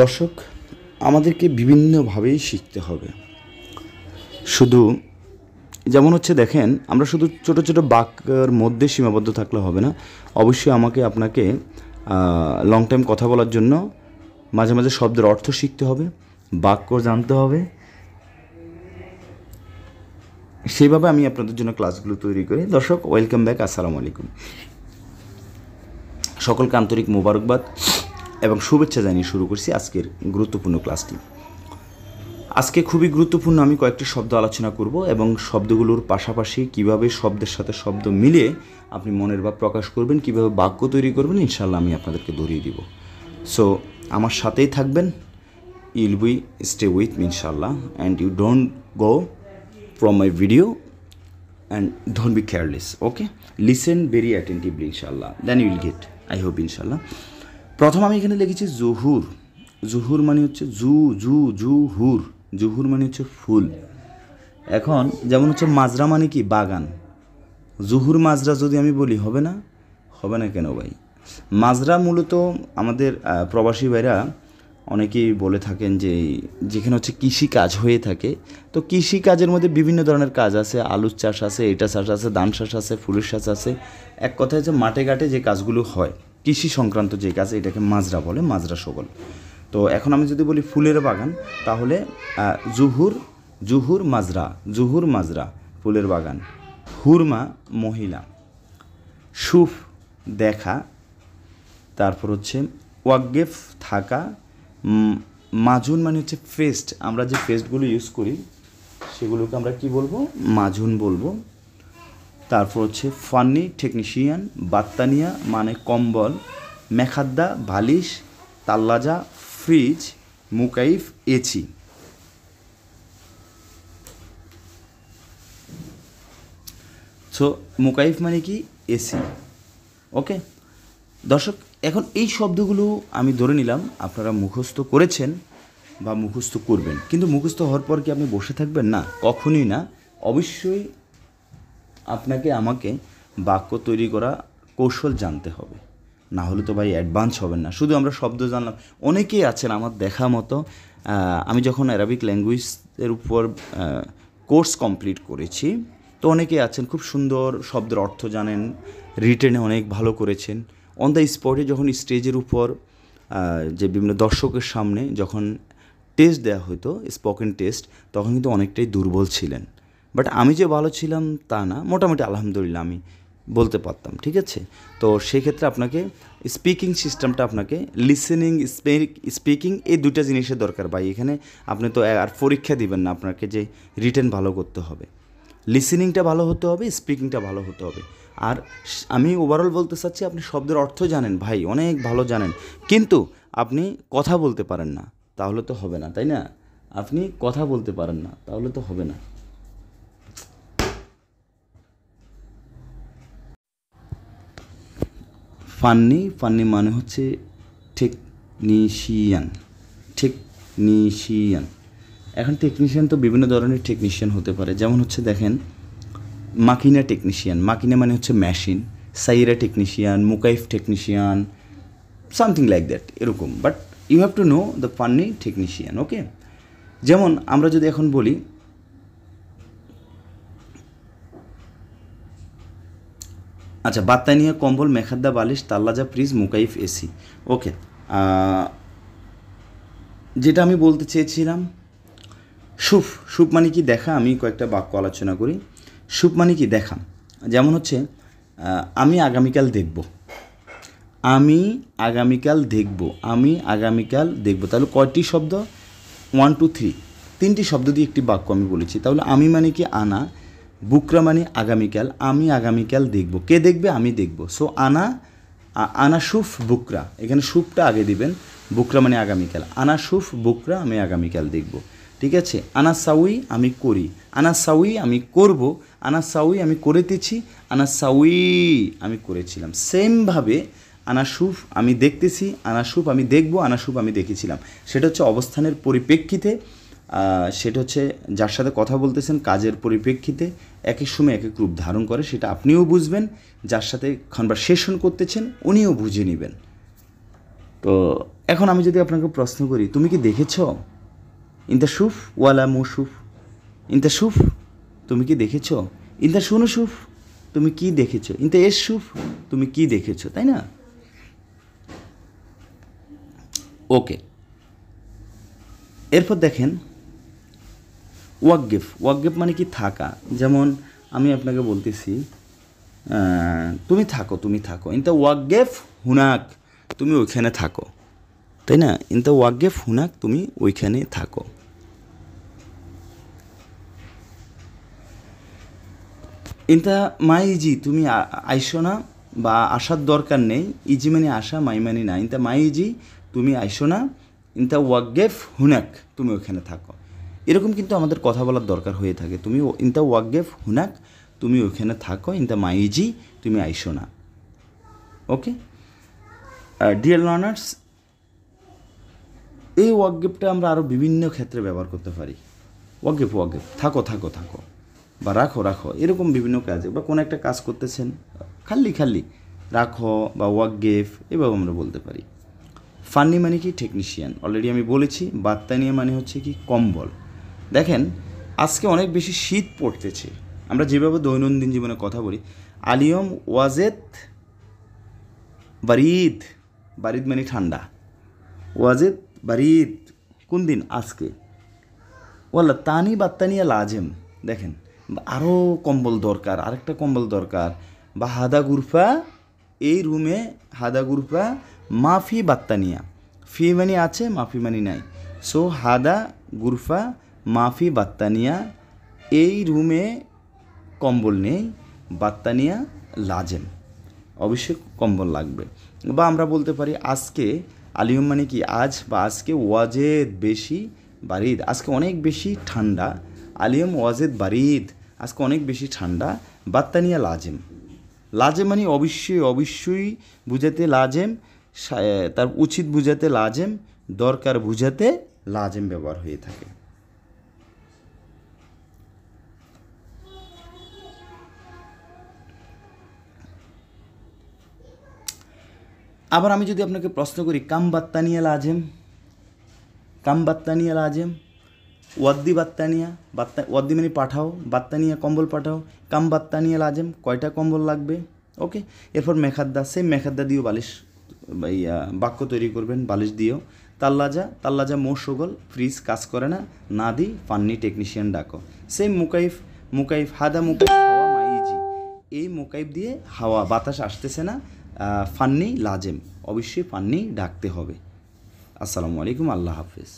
দর্শক আমাদেরকে বিভিন্নভাবেই শিখতে হবে শুধু যেমন হচ্ছে দেখেন আমরা শুধু ছোট ছোট বাক্যের মধ্যে সীমাবদ্ধ থাকলে হবে না অবশ্যই আমাকে আপনাকে লং টাইম কথা বলার জন্য মাঝে মাঝে শব্দের অর্থ শিখতে হবে বাক্য জানতে হবে সেইভাবে আমি আপনাদের জন্য ক্লাসগুলো তৈরি করি দর্শক ওয়েলকাম ব্যাক আসসালামু আলাইকুম সকলকে আন্তরিক মোবারকবাদ এবং শুভেচ্ছা জানিয়ে শুরু করছি আজকের গুরুত্বপূর্ণ ক্লাসটি আজকে খুবই গুরুত্বপূর্ণ আমি কয়েকটি শব্দ আলোচনা করব এবং শব্দগুলোর পাশাপাশি কিভাবে শব্দের সাথে শব্দ মিলিয়ে আপনি মনের ভাব প্রকাশ করবেন কিভাবে বাক্য তৈরি করবেন ইনশাল্লাহ আমি আপনাদেরকে ধরিয়ে দিব সো আমার সাথেই থাকবেন will we stay with me ইনশাল্লাহ and you don't go from my video and don't be careless okay listen very attentively ইনশাল্লাহ then you'll get I hope ইনশাল্লাহ প্রথম আমি এখানে লিখেছি জুহুর জুহুর মানে হচ্ছে জু জু জু হুর জুহুর মানে হচ্ছে ফুল এখন যেমন হচ্ছে মাজরা মানে কি বাগান জুহুর মাজরা যদি আমি বলি হবে না হবে না কেন ভাই মাজরা মূলত আমাদের প্রবাসী ভাইরা অনেকেই বলে থাকেন যে যেখানে হচ্ছে কৃষি কাজ হয়ে থাকে তো কৃষি কাজের মধ্যে বিভিন্ন ধরনের কাজ আছে আলুর চাষ আছে এটা চাষ আছে ধান চাষ আছে ফুলের চাষ আছে এক কথায় যে মাঠে ঘাটে যে কাজগুলো হয় কৃষি সংক্রান্ত যে কাজ এটাকে মাজরা বলে মাজরা সবল তো এখন আমি যদি বলি ফুলের বাগান তাহলে জুহুর জুহুর মাজরা জুহুর মাজরা ফুলের বাগান হুরমা মহিলা সুফ দেখা তারপর হচ্ছে ওয়াগেফ থাকা মাঝুন মানে হচ্ছে ফেস্ট আমরা যে ফেস্টগুলো ইউজ করি সেগুলোকে আমরা কি বলবো মাঝুন বলবো তারপর হচ্ছে ফান্নি টেকনিশিয়ান বাত্তানিয়া মানে কম্বল মেখাদ্দা বালিশ তাল্লাজা ফ্রিজ মুকাইফ এসি সো মুকাইফ মানে কি এসি ওকে দর্শক এখন এই শব্দগুলো আমি ধরে নিলাম আপনারা মুখস্থ করেছেন বা মুখস্থ করবেন কিন্তু মুখস্থ হওয়ার পর কি আপনি বসে থাকবেন না কখনোই না অবশ্যই আপনাকে আমাকে বাক্য তৈরি করা কৌশল জানতে হবে না হলে তো ভাই অ্যাডভান্স হবেন না শুধু আমরা শব্দ জানলাম অনেকেই আছেন আমার দেখা মতো আমি যখন অ্যারাবিক ল্যাঙ্গুয়েজের উপর কোর্স কমপ্লিট করেছি তো অনেকেই আছেন খুব সুন্দর শব্দের অর্থ জানেন রিটেনে অনেক ভালো করেছেন অন দ্য স্পটে যখন স্টেজের উপর যে বিভিন্ন দর্শকের সামনে যখন টেস্ট দেওয়া হতো স্পোকেন টেস্ট তখন কিন্তু অনেকটাই দুর্বল ছিলেন বাট আমি যে ভালো ছিলাম তা না মোটামুটি আলহামদুলিল্লাহ আমি বলতে পারতাম ঠিক আছে তো সেক্ষেত্রে আপনাকে স্পিকিং সিস্টেমটা আপনাকে লিসেনিং স্পিকিং এই দুটা জিনিসের দরকার ভাই এখানে আপনি তো আর পরীক্ষা দিবেন না আপনাকে যে রিটার্ন ভালো করতে হবে লিসেনিংটা ভালো হতে হবে স্পিকিংটা ভালো হতে হবে আর আমি ওভারঅল বলতে চাচ্ছি আপনি শব্দের অর্থ জানেন ভাই অনেক ভালো জানেন কিন্তু আপনি কথা বলতে পারেন না তাহলে তো হবে না তাই না আপনি কথা বলতে পারেন না তাহলে তো হবে না ফান্নি ফান্নি মানে হচ্ছে টেকনিশিয়ান টেকনিশিয়ান এখন টেকনিশিয়ান তো বিভিন্ন ধরনের টেকনিশিয়ান হতে পারে যেমন হচ্ছে দেখেন মাকিনা টেকনিশিয়ান মাকিনা মানে হচ্ছে মেশিন সাইরা টেকনিশিয়ান মুকাইফ টেকনিশিয়ান সামথিং লাইক দ্যাট এরকম but you have to know the ফান্নি টেকনিশিয়ান ওকে যেমন আমরা যদি এখন বলি আচ্ছা বাত্তানিয়া কম্বল মেখাদ্দা বালিশ তাল্লাজা প্রিজ মুকাইফ এসি ওকে যেটা আমি বলতে চেয়েছিলাম সুফ সুপ মানে কি দেখা আমি কয়েকটা বাক্য আলোচনা করি সুপ মানে কি দেখা যেমন হচ্ছে আমি আগামীকাল দেখব আমি আগামীকাল দেখব আমি আগামীকাল দেখব তাহলে কয়টি শব্দ ওয়ান টু থ্রি তিনটি শব্দ দিয়ে একটি বাক্য আমি বলেছি তাহলে আমি মানে কি আনা বুকরা মানে আগামীকাল আমি আগামীকাল দেখব কে দেখবে আমি দেখব সো আনা আনা সুফ বুকরা এখানে সুফটা আগে দিবেন বুকরা মানে আগামীকাল আনা সুফ বুকরা আমি আগামীকাল দেখব ঠিক আছে আনা সাউই আমি করি আনা সাউই আমি করব আনা সাউই আমি করেতেছি আনা সাউই আমি করেছিলাম সেমভাবে আনাসুফ আমি দেখতেছি আনাসুফ আমি দেখব আনাসুফ আমি দেখেছিলাম সেটা হচ্ছে অবস্থানের পরিপ্রেক্ষিতে সেটা হচ্ছে যার সাথে কথা বলতেছেন কাজের পরিপ্রেক্ষিতে এক এক সময় এক এক রূপ ধারণ করে সেটা আপনিও বুঝবেন যার সাথে কনভারসেশন করতেছেন উনিও বুঝে নেবেন তো এখন আমি যদি আপনাকে প্রশ্ন করি তুমি কি দেখেছ সুফ ওয়ালা মুসুফ সুফ তুমি কি দেখেছ ইন্তা সুনুসুফ তুমি কি দেখেছ ইন্তা এসুফ তুমি কি দেখেছ তাই না ওকে এরপর দেখেন ওয়াকগেফ ওয়াকগেফ মানে কি থাকা যেমন আমি আপনাকে বলতেছি তুমি থাকো তুমি থাকো ইন দ্য ওয়াকগেফ হুনাক তুমি ওইখানে থাকো তাই না ইন দ্য ওয়াকগেফ হুনাক তুমি ওইখানে থাকো ইনতা ইজি তুমি আইসো না বা আসার দরকার নেই ইজি মানে আসা মাই মানে না ইনতা ইজি তুমি আইসো না ইনতা ওয়াকগেফ হুনাক তুমি ওখানে থাকো এরকম কিন্তু আমাদের কথা বলার দরকার হয়ে থাকে তুমি ইন দ্য ওয়াকগেফ হুনাক তুমি ওইখানে থাকো ইন দ্য মাইজি তুমি আইসো না ওকে ডিয়ার লার্নার্স এই গেফটা আমরা আরও বিভিন্ন ক্ষেত্রে ব্যবহার করতে পারি ওয়াকগেপ গেফ থাকো থাকো থাকো বা রাখো রাখো এরকম বিভিন্ন কাজে বা কোনো একটা কাজ করতেছেন খাল্লি খাল্লি রাখো বা ওয়াকগেফ এভাবে আমরা বলতে পারি ফান্নি মানে কি টেকনিশিয়ান অলরেডি আমি বলেছি বাত্তানিয়া মানে হচ্ছে কি কম্বল দেখেন আজকে অনেক বেশি শীত পড়তেছে আমরা যেভাবে দৈনন্দিন জীবনে কথা বলি আলিয়ম ওয়াজেত বারিদ বারিদ মানে ঠান্ডা ওয়াজেদ বারিদ কোন দিন আজকে ওয়াল্লা তানি বাত্তানিয়া লাজেম দেখেন আরও কম্বল দরকার আরেকটা কম্বল দরকার বা হাদা গুরফা এই রুমে হাদা গুরফা মাফি বাত্তানিয়া ফি মানি আছে মাফি মানি নাই সো হাদা গুরফা মাফি বাত্তানিয়া এই রুমে কম্বল নেই বাত্তানিয়া লাজেম অবশ্যই কম্বল লাগবে বা আমরা বলতে পারি আজকে আলিহম মানে কি আজ বা আজকে ওয়াজেদ বেশি বারিদ আজকে অনেক বেশি ঠান্ডা আলিহম ওয়াজেদ বারিদ আজকে অনেক বেশি ঠান্ডা বাত্তানিয়া লাজেম লাজেম মানে অবশ্যই অবশ্যই বুঝাতে লাজেম তার উচিত বুঝাতে লাজেম দরকার বুঝাতে লাজেম ব্যবহার হয়ে থাকে আবার আমি যদি আপনাকে প্রশ্ন করি কাম বাত্তানিয়াল আজেম কাম বাত্তানিয়াল আজেম ওয়াদ্দি বাত্তানিয়া বাত্তা ওয়াদ্দি মানে পাঠাও বাত্তানিয়া কম্বল পাঠাও কাম বাত্তানিয়াল আজেম কয়টা কম্বল লাগবে ওকে এরপর মেখাদ্দা সেই মেখাদ্দা দিয়েও বালিশ বাক্য তৈরি করবেন বালিশ দিয়েও তাল্লাজা তাল্লাজা মোর সগল ফ্রিজ কাজ করে না না দি ফান্নি টেকনিশিয়ান ডাকো সেম মুকাইফ মুকাইফ হাদা মুকাইফ হাওয়া মাইজি এই মুকাইফ দিয়ে হাওয়া বাতাস আসতেছে না ফান্নি লাজেম অবশ্যই ফান্নি ডাকতে হবে আসসালামু আলাইকুম আল্লাহ হাফিজ